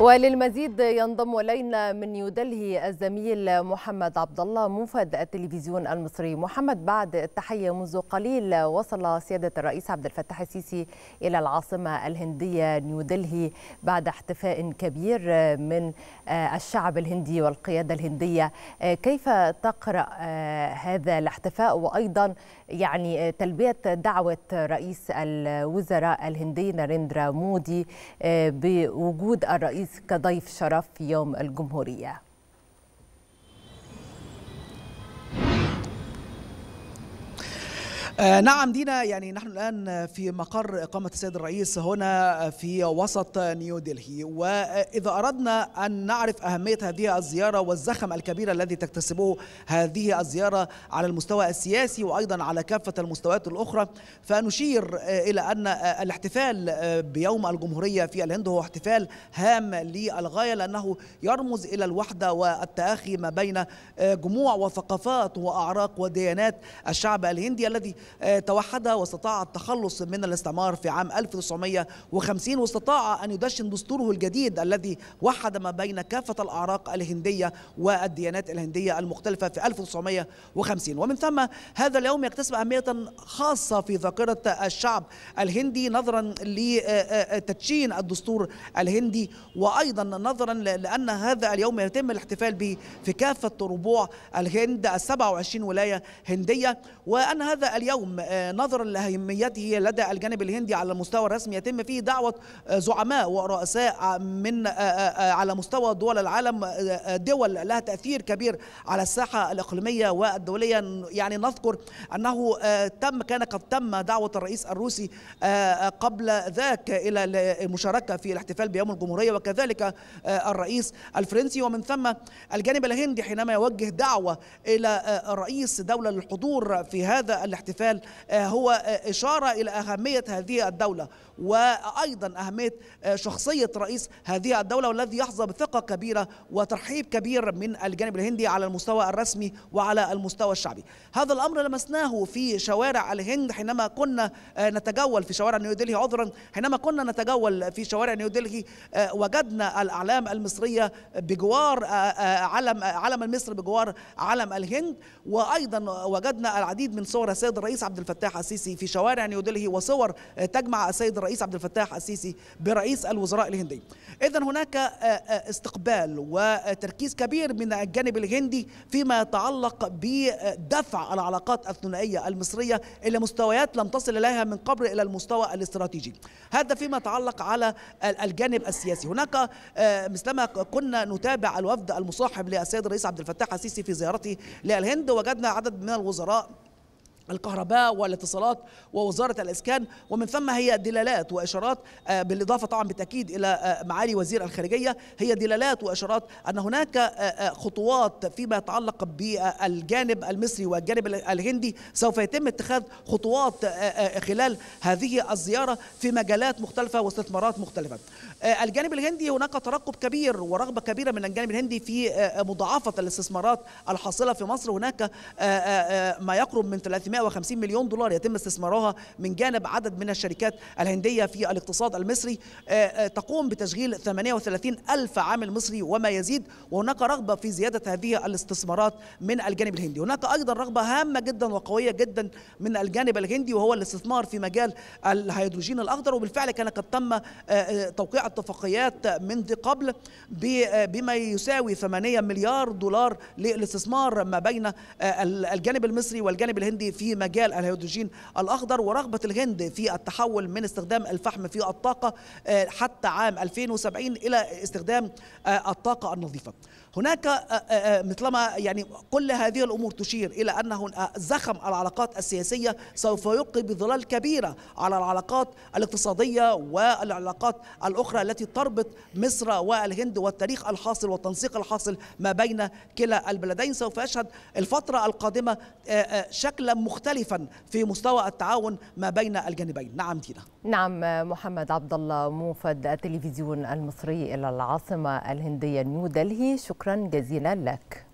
وللمزيد ينضم الينا من نيودلهي الزميل محمد عبد الله موفد التلفزيون المصري محمد بعد التحيه منذ قليل وصل سياده الرئيس عبد الفتاح السيسي الى العاصمه الهنديه نيودلهي بعد احتفاء كبير من آه، الشعب الهندي والقياده الهنديه آه، كيف تقرا آه، هذا الاحتفاء وايضا يعني تلبيه دعوه رئيس الوزراء الهندي ناريندرا مودي بوجود الرئيس كضيف شرف في يوم الجمهورية آه، نعم دينا يعني نحن الآن في مقر إقامة السيد الرئيس هنا في وسط نيو دلهي وإذا أردنا أن نعرف أهمية هذه الزيارة والزخم الكبير الذي تكتسبه هذه الزيارة على المستوى السياسي وأيضا على كافة المستويات الأخرى فنشير آه، إلى أن آه، الاحتفال بيوم الجمهورية في الهند هو احتفال هام للغاية لأنه يرمز إلى الوحدة والتآخي ما بين جموع وثقافات وأعراق وديانات الشعب الهندي الذي آه، توحد واستطاع التخلص من الاستعمار في عام 1950 واستطاع أن يدشن دستوره الجديد الذي وحد ما بين كافة الأعراق الهندية والديانات الهندية المختلفة في 1950 ومن ثم هذا اليوم يكتسب أهمية خاصة في ذاكرة الشعب الهندي نظرا لتدشين الدستور الهندي وأيضا نظرا لأن هذا اليوم يتم الاحتفال به في كافة ربوع الهند 27 ولاية هندية وأن هذا اليوم اليوم آه، نظرا لاهميته لدى الجانب الهندي على المستوى الرسمي يتم فيه دعوه آه، زعماء ورؤساء آه، من على مستوى دول العالم دول لها تاثير كبير على الساحه الاقليميه والدوليه يعني نذكر انه تم كان قد تم دعوه الرئيس الروسي قبل ذاك الى المشاركه في الاحتفال بيوم الجمهوريه وكذلك الرئيس الفرنسي ومن ثم الجانب الهندي حينما يوجه دعوه الى رئيس دوله للحضور في هذا الاحتفال الشمال آه، هو آه، إشارة إلى أهمية هذه الدولة وأيضا أهمية آه، شخصية رئيس هذه الدولة والذي يحظى بثقة كبيرة وترحيب كبير من الجانب الهندي على المستوى الرسمي وعلى المستوى الشعبي هذا الأمر لمسناه في شوارع الهند حينما كنا نتجول في شوارع نيودلهي عذرا حينما كنا نتجول في شوارع نيودلهي وجدنا الأعلام المصرية بجوار علم علم مصر بجوار علم الهند وأيضا وجدنا العديد من صور السيد الرئيس الرئيس عبد الفتاح السيسي في شوارع نيودلهي وصور آه، تجمع السيد الرئيس عبد الفتاح السيسي برئيس الوزراء الهندي إذا هناك آه، آه، استقبال وتركيز كبير من الجانب الهندي فيما يتعلق بدفع العلاقات الثنائية المصرية إلى مستويات لم تصل إليها من قبل إلى المستوى الاستراتيجي هذا فيما يتعلق على الجانب السياسي هناك مثلما كنا نتابع الوفد المصاحب للسيد الرئيس عبد الفتاح السيسي في زيارته للهند وجدنا عدد من الوزراء الكهرباء والاتصالات ووزارة الإسكان ومن ثم هي دلالات وإشارات آه، بالإضافة طبعا بالتأكيد إلى آه، معالي وزير الخارجية هي دلالات وإشارات أن هناك آه، خطوات فيما يتعلق بالجانب المصري والجانب الهندي سوف يتم اتخاذ خطوات خلال هذه الزيارة في مجالات مختلفة واستثمارات مختلفة الجانب الهندي هناك ترقب كبير ورغبة كبيرة من الجانب الهندي في مضاعفة الاستثمارات الحاصلة في مصر هناك ما يقرب من 300 150 مليون دولار يتم استثمارها من جانب عدد من الشركات الهندية في الاقتصاد المصري آه، آه، تقوم بتشغيل 38 ألف عامل مصري وما يزيد وهناك رغبة في زيادة هذه الاستثمارات من الجانب الهندي هناك أيضا رغبة هامة جدا وقوية جدا من الجانب الهندي وهو الاستثمار في مجال الهيدروجين الأخضر وبالفعل كان قد تم آه، توقيع اتفاقيات منذ قبل بما يساوي 8 مليار دولار للاستثمار ما بين الجانب المصري والجانب الهندي في في مجال الهيدروجين الأخضر ورغبة الهند في التحول من استخدام الفحم في الطاقة آه، حتى عام 2070 إلى استخدام آه، الطاقة النظيفة هناك آه، مثلما يعني كل هذه الامور تشير الى انه زخم العلاقات السياسيه سوف يلقي بظلال كبيره على العلاقات الاقتصاديه والعلاقات الاخرى التي تربط مصر والهند والتاريخ الحاصل والتنسيق الحاصل ما بين كلا البلدين سوف يشهد الفتره القادمه شكلا مختلفا في مستوى التعاون ما بين الجانبين نعم دينا نعم محمد عبد الله موفد التلفزيون المصري الى العاصمه الهنديه نيودلهي شكرا جزيلا لك